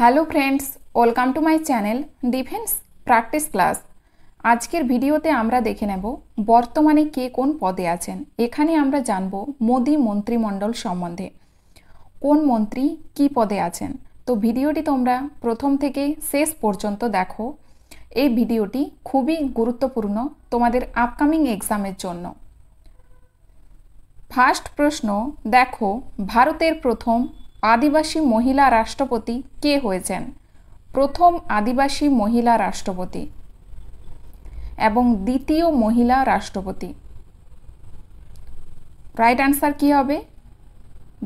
hello friends welcome to my channel defence practice class আজকের ভিডিওতে আমরা দেখে নেব বর্তমানে কে কোন পদে আছেন এখানে আমরা জানব মোদি মন্ত্রিমণ্ডল সম্বন্ধে কোন মন্ত্রী কি পদে আছেন তো ভিডিওটি তোমরা প্রথম থেকে শেষ পর্যন্ত দেখো এই ভিডিওটি খুবই গুরুত্বপূর্ণ তোমাদের আপকামিং এক্সামের জন্য ফার্স্ট প্রশ্ন দেখো ভারতের প্রথম আদিবাসী মহিলা রাষ্ট্রপতি কে হয়েছেন প্রথম আদিবাসী মহিলা রাষ্ট্রপতি এবং দ্বিতীয় মহিলা রাষ্ট্রপতি রাইট অ্যান্সার কী হবে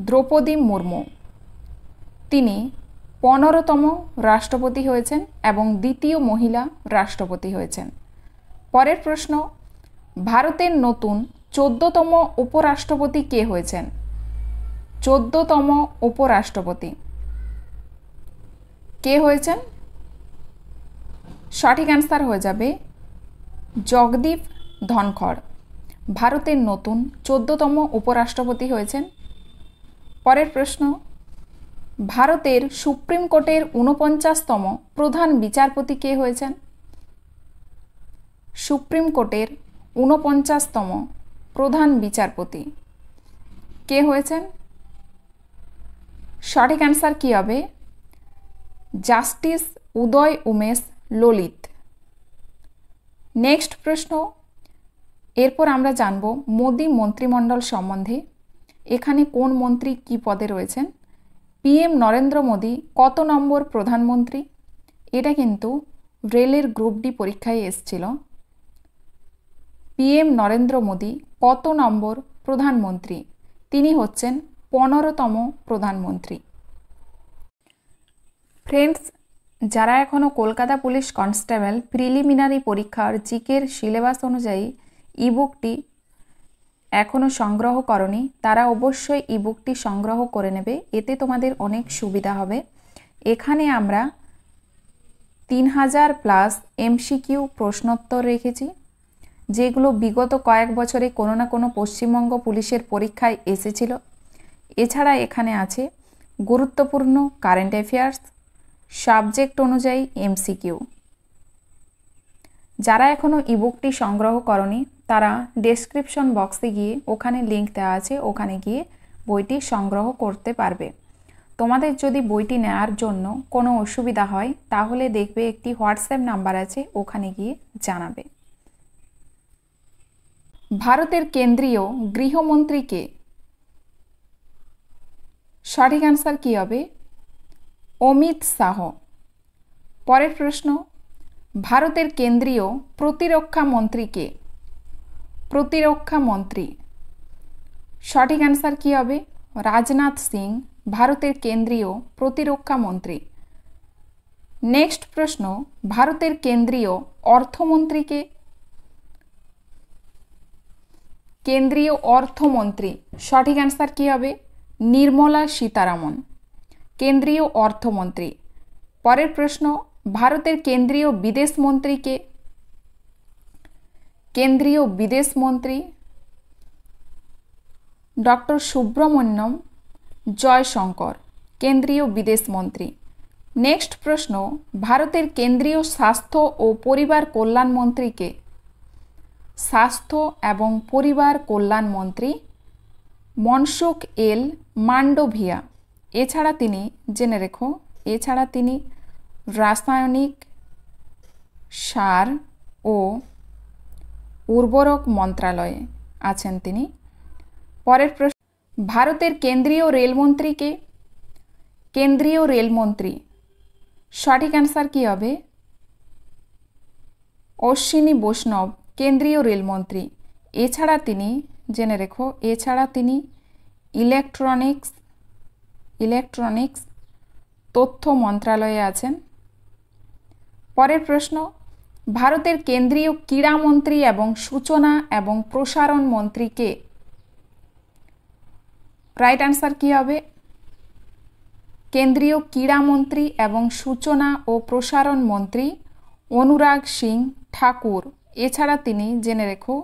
দ্রৌপদী মুর্মু তিনি পনেরোতম রাষ্ট্রপতি হয়েছেন এবং দ্বিতীয় মহিলা রাষ্ট্রপতি হয়েছেন পরের প্রশ্ন ভারতের নতুন চোদ্দতম উপরাষ্ট্রপতি কে হয়েছেন চোদ্দতম উপরাষ্ট্রপতি কে হয়েছেন সঠিক অ্যান্সার হয়ে যাবে জগদীপ ধনখড় ভারতের নতুন চোদ্দতম উপরাষ্ট্রপতি হয়েছেন পরের প্রশ্ন ভারতের সুপ্রিম কোর্টের ঊনপঞ্চাশতম প্রধান বিচারপতি কে হয়েছেন সুপ্রিম কোর্টের ঊনপঞ্চাশতম প্রধান বিচারপতি কে হয়েছেন সঠিক অ্যান্সার কী হবে জাস্টিস উদয় উমেশ ললিত নেক্সট প্রশ্ন এরপর আমরা জানব মোদি মন্ত্রিমণ্ডল সম্বন্ধে এখানে কোন মন্ত্রী কি পদে রয়েছেন পিএম নরেন্দ্র মোদি কত নম্বর প্রধানমন্ত্রী এটা কিন্তু রেলের গ্রুপ ডি পরীক্ষায় এসছিল পিএম নরেন্দ্র মোদি কত নম্বর প্রধানমন্ত্রী তিনি হচ্ছেন পনেরোতম প্রধানমন্ত্রী ফ্রেন্ডস যারা এখনও কলকাতা পুলিশ কনস্টেবল প্রিলিমিনারি পরীক্ষার জিকের সিলেবাস অনুযায়ী ইবুকটি এখনও সংগ্রহ করনি তারা অবশ্যই ইবুকটি সংগ্রহ করে নেবে এতে তোমাদের অনেক সুবিধা হবে এখানে আমরা তিন হাজার প্লাস এমসিকিউ প্রশ্নোত্তর রেখেছি যেগুলো বিগত কয়েক বছরে কোনো না কোনো পশ্চিমবঙ্গ পুলিশের পরীক্ষায় এসেছিল এছাড়া এখানে আছে গুরুত্বপূর্ণ কারেন্ট অ্যাফেয়ার্স সাবজেক্ট অনুযায়ী এমসিকিউ যারা এখনও ইবুকটি সংগ্রহ করনি তারা ডেসক্রিপশন বক্সে গিয়ে ওখানে লিঙ্ক দেওয়া আছে ওখানে গিয়ে বইটি সংগ্রহ করতে পারবে তোমাদের যদি বইটি নেওয়ার জন্য কোনো অসুবিধা হয় তাহলে দেখবে একটি হোয়াটসঅ্যাপ নাম্বার আছে ওখানে গিয়ে জানাবে ভারতের কেন্দ্রীয় গৃহমন্ত্রীকে সঠিক অ্যান্সার কী হবে অমিত শাহ পরের প্রশ্ন ভারতের কেন্দ্রীয় প্রতিরক্ষা মন্ত্রীকে কে প্রতিরক্ষা মন্ত্রী সঠিক অ্যান্সার কী হবে রাজনাথ সিং ভারতের কেন্দ্রীয় প্রতিরক্ষা মন্ত্রী নেক্সট প্রশ্ন ভারতের কেন্দ্রীয় অর্থমন্ত্রীকে কেন্দ্রীয় অর্থমন্ত্রী সঠিক অ্যান্সার কী হবে নির্মলা সীতারামন কেন্দ্রীয় অর্থমন্ত্রী পরের প্রশ্ন ভারতের কেন্দ্রীয় বিদেশ মন্ত্রীকে কেন্দ্রীয় বিদেশ মন্ত্রী ডক্টর সুব্রমণ্যম জয়শঙ্কর কেন্দ্রীয় বিদেশ মন্ত্রী নেক্সট প্রশ্ন ভারতের কেন্দ্রীয় স্বাস্থ্য ও পরিবার কল্যাণ মন্ত্রীকে স্বাস্থ্য এবং পরিবার কল্যাণ মন্ত্রী মনসুখ এল মান্ডোভিয়া এছাড়া তিনি জেনে রেখো এছাড়া তিনি রাসায়নিক সার ও উর্বরক মন্ত্রালয়ে আছেন তিনি পরের প্রশ্ন ভারতের কেন্দ্রীয় রেলমন্ত্রীকে কেন্দ্রীয় রেলমন্ত্রী সঠিক অ্যান্সার কী হবে অশ্বিনী বৈষ্ণব কেন্দ্রীয় রেলমন্ত্রী এছাড়া তিনি জেনে রেখো এছাড়া তিনি ইলেকট্রনিক্স ইলেকট্রনিক্স তথ্য মন্ত্রালয়ে আছেন পরের প্রশ্ন ভারতের কেন্দ্রীয় ক্রীড়া মন্ত্রী এবং সূচনা এবং প্রসারণ মন্ত্রী কে রাইট অ্যান্সার কী হবে কেন্দ্রীয় ক্রীড়া মন্ত্রী এবং সূচনা ও প্রসারণ মন্ত্রী অনুরাগ সিং ঠাকুর এছাড়া তিনি জেনে রেখো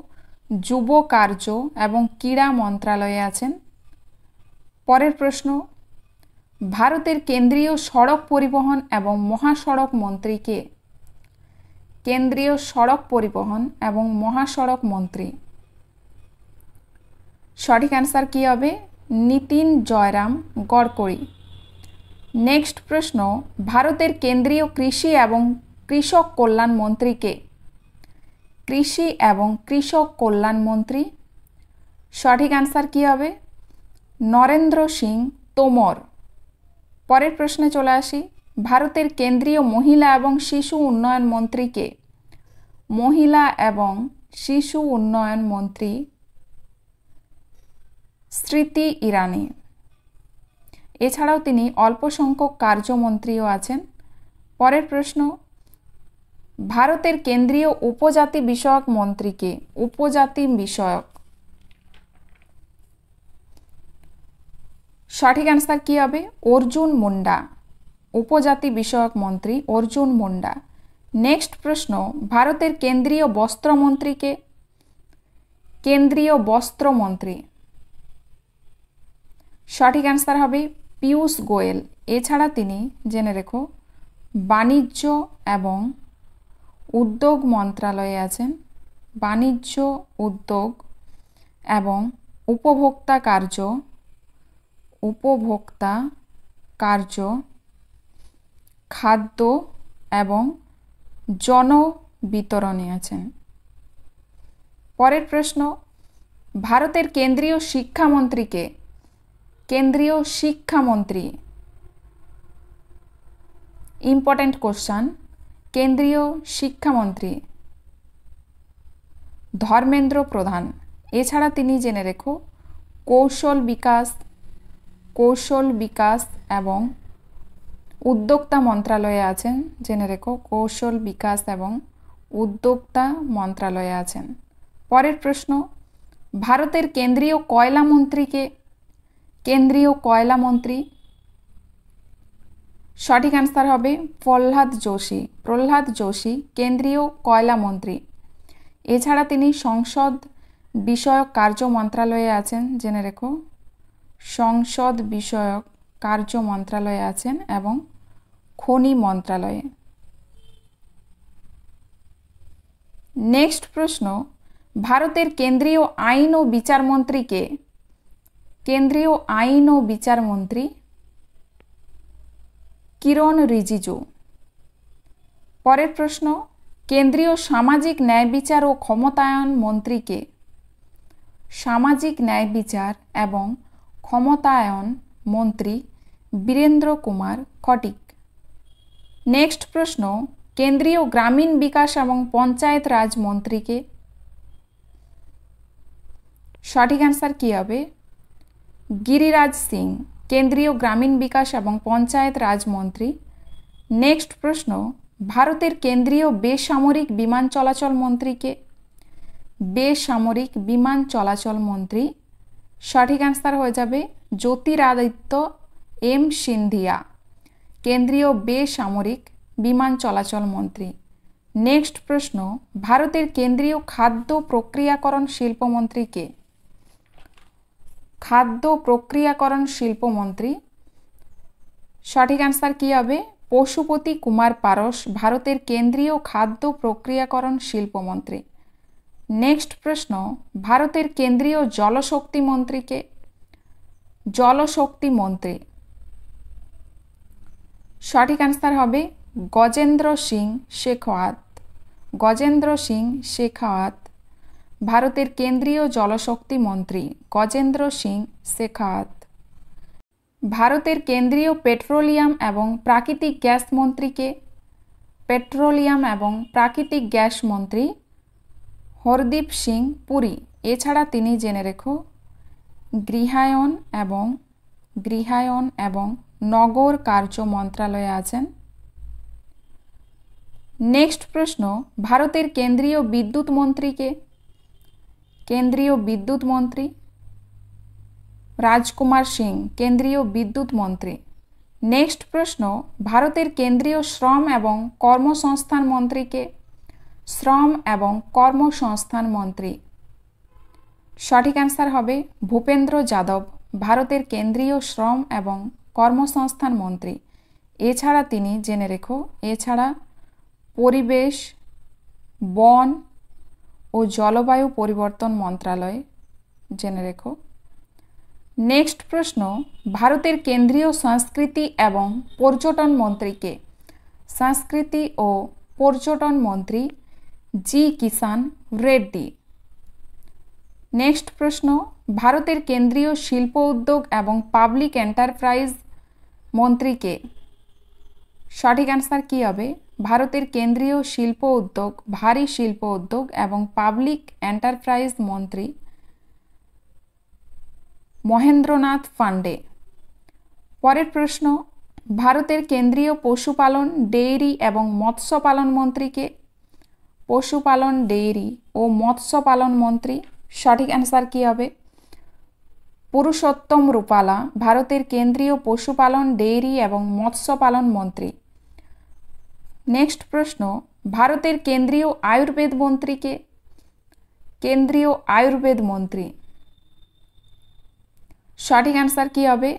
যুব কার্য এবং ক্রীড়া মন্ত্রালয়ে আছেন পরের প্রশ্ন ভারতের কেন্দ্রীয় সড়ক পরিবহন এবং মহাসড়ক মন্ত্রী কে কেন্দ্রীয় সড়ক পরিবহন এবং মহাসড়ক মন্ত্রী সঠিক অ্যান্সার কী হবে নিতিন জয়রাম গড়করি নেক্সট প্রশ্ন ভারতের কেন্দ্রীয় কৃষি এবং কৃষক কল্যাণ মন্ত্রী কে কৃষি এবং কৃষক কল্যাণ মন্ত্রী সঠিক অ্যান্সার কী হবে নরেন্দ্র সিং তোমর পরের প্রশ্নে চলে আসি ভারতের কেন্দ্রীয় মহিলা এবং শিশু উন্নয়ন মন্ত্রীকে মহিলা এবং শিশু উন্নয়ন মন্ত্রী স্মৃতি ইরানি এছাড়াও তিনি অল্প সংখ্যক কার্যমন্ত্রীও আছেন পরের প্রশ্ন ভারতের কেন্দ্রীয় উপজাতি বিষয়ক মন্ত্রীকে উপজাতি বিষয়ক সঠিক অ্যান্সার কী হবে অর্জুন মুন্ডা উপজাতি বিষয়ক মন্ত্রী অর্জুন মুন্ডা নেক্সট প্রশ্ন ভারতের কেন্দ্রীয় বস্ত্রমন্ত্রীকে কেন্দ্রীয় বস্ত্রমন্ত্রী সঠিক অ্যান্সার হবে পিয়ুষ গোয়েল এছাড়া তিনি জেনে রেখো বাণিজ্য এবং উদ্যোগ মন্ত্রালয়ে আছেন বাণিজ্য উদ্যোগ এবং উপভোক্তা কার্য উপভোক্তা কার্য খাদ্য এবং জন বিতরণে আছেন পরের প্রশ্ন ভারতের কেন্দ্রীয় শিক্ষামন্ত্রীকে কেন্দ্রীয় শিক্ষামন্ত্রী ইম্পর্ট্যান্ট কোশ্চান কেন্দ্রীয় শিক্ষামন্ত্রী ধর্মেন্দ্র প্রধান এছাড়া তিনি জেনে রেখো কৌশল বিকাশ কৌশল বিকাশ এবং উদ্যোক্তা মন্ত্রালয়ে আছেন জেনে রেখো কৌশল বিকাশ এবং উদ্যোক্তা মন্ত্রালয়ে আছেন পরের প্রশ্ন ভারতের কেন্দ্রীয় কয়লা মন্ত্রীকে কেন্দ্রীয় কয়লা মন্ত্রী সঠিক অ্যান্সার হবে প্রহ্লাদ যোশী প্রহ্লাদ যোশী কেন্দ্রীয় কয়লা মন্ত্রী এছাড়া তিনি সংসদ বিষয়ক কার্য মন্ত্রালয়ে আছেন জেনে রেখো সংসদ বিষয়ক কার্য মন্ত্রালয়ে আছেন এবং খনি মন্ত্রালয়ে নেক্সট প্রশ্ন ভারতের কেন্দ্রীয় আইন ও বিচার মন্ত্রীকে কেন্দ্রীয় আইন ও বিচার মন্ত্রী কিরণ রিজিজু পরের প্রশ্ন কেন্দ্রীয় সামাজিক ন্যায় বিচার ও ক্ষমতায়ন মন্ত্রীকে সামাজিক ন্যায় বিচার এবং ক্ষমতায়ন মন্ত্রী বীরেন্দ্র কুমার খটিক নেক্সট প্রশ্ন কেন্দ্রীয় গ্রামীণ বিকাশ এবং পঞ্চায়েত রাজ মন্ত্রীকে সঠিক অ্যান্সার কী হবে গিরিরাজ সিং কেন্দ্রীয় গ্রামীণ বিকাশ এবং পঞ্চায়েত রাজমন্ত্রী নেক্সট প্রশ্ন ভারতের কেন্দ্রীয় বেসামরিক বিমান চলাচল মন্ত্রীকে বেসামরিক বিমান চলাচল মন্ত্রী সঠিক অ্যান্সার হয়ে যাবে জ্যোতিরাদিত্য এম সিন্ধিয়া কেন্দ্রীয় বেসামরিক বিমান চলাচল মন্ত্রী নেক্সট প্রশ্ন ভারতের কেন্দ্রীয় খাদ্য প্রক্রিয়াকরণ শিল্পমন্ত্রী কে খাদ্য প্রক্রিয়াকরণ শিল্পমন্ত্রী সঠিক অ্যান্সার কী হবে পশুপতি কুমার পারস ভারতের কেন্দ্রীয় খাদ্য প্রক্রিয়াকরণ শিল্পমন্ত্রী নেক্সট প্রশ্ন ভারতের কেন্দ্রীয় জলশক্তি মন্ত্রীকে জলশক্তি মন্ত্রী সঠিক আনসার হবে গজেন্দ্র সিং শেখাওয়াত গজেন্দ্র সিং শেখাওয়াত ভারতের কেন্দ্রীয় জলশক্তি মন্ত্রী গজেন্দ্র সিং শেখাওয়াত ভারতের কেন্দ্রীয় পেট্রোলিয়াম এবং প্রাকৃতিক গ্যাস মন্ত্রীকে পেট্রোলিয়াম এবং প্রাকৃতিক গ্যাস মন্ত্রী হরদীপ সিং পুরী এছাড়া তিনি জেনে রেখো গৃহায়ন এবং গৃহায়ন এবং নগর কার্য মন্ত্রালয়ে আছেন নেক্সট প্রশ্ন ভারতের কেন্দ্রীয় বিদ্যুৎ মন্ত্রীকে কেন্দ্রীয় বিদ্যুৎ মন্ত্রী রাজকুমার সিং কেন্দ্রীয় বিদ্যুৎ মন্ত্রী নেক্সট প্রশ্ন ভারতের কেন্দ্রীয় শ্রম এবং কর্মসংস্থান মন্ত্রীকে শ্রম এবং কর্মসংস্থান মন্ত্রী সঠিক অ্যান্সার হবে ভূপেন্দ্র যাদব ভারতের কেন্দ্রীয় শ্রম এবং কর্মসংস্থান মন্ত্রী এছাড়া তিনি জেনে রেখো এছাড়া পরিবেশ বন ও জলবায়ু পরিবর্তন মন্ত্রালয় জেনে রেখো নেক্সট প্রশ্ন ভারতের কেন্দ্রীয় সংস্কৃতি এবং পর্যটন মন্ত্রীকে সংস্কৃতি ও পর্যটন মন্ত্রী জি কিষান রেড্ডি নেক্সট প্রশ্ন ভারতের কেন্দ্রীয় শিল্প উদ্যোগ এবং পাবলিক এন্টারপ্রাইজ মন্ত্রীকে সঠিক অ্যান্সার কী হবে ভারতের কেন্দ্রীয় শিল্প উদ্যোগ ভারী শিল্প উদ্যোগ এবং পাবলিক এন্টারপ্রাইজ মন্ত্রী মহেন্দ্রনাথ পাণ্ডে পরের প্রশ্ন ভারতের কেন্দ্রীয় পশুপালন ডেইরি এবং মৎস্য পালন মন্ত্রীকে পশুপালন ডেইরি ও মৎস্য পালন মন্ত্রী সঠিক অ্যান্সার কী হবে পুরুষোত্তম রূপালা ভারতের কেন্দ্রীয় পশুপালন ডেইরি এবং মৎস্য পালন মন্ত্রী নেক্সট প্রশ্ন ভারতের কেন্দ্রীয় আয়ুর্বেদ মন্ত্রীকে কেন্দ্রীয় আয়ুর্বেদ মন্ত্রী সঠিক অ্যান্সার কী হবে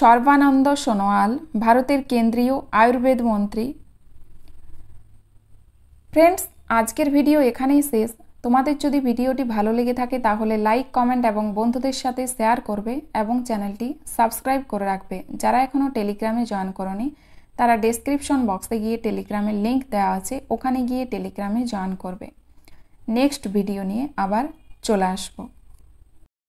সর্বানন্দ সোনোয়াল ভারতের কেন্দ্রীয় আয়ুর্বেদ মন্ত্রী ফ্রেন্ডস আজকের ভিডিও এখানেই শেষ তোমাদের যদি ভিডিওটি ভালো লেগে থাকে তাহলে লাইক কমেন্ট এবং বন্ধুদের সাথে শেয়ার করবে এবং চ্যানেলটি সাবস্ক্রাইব করে রাখবে যারা এখনও টেলিগ্রামে জয়েন করনি তারা ডেসক্রিপশন বক্সে গিয়ে টেলিগ্রামের লিঙ্ক দেওয়া আছে ওখানে গিয়ে টেলিগ্রামে জয়েন করবে নেক্সট ভিডিও নিয়ে আবার চলে আসবো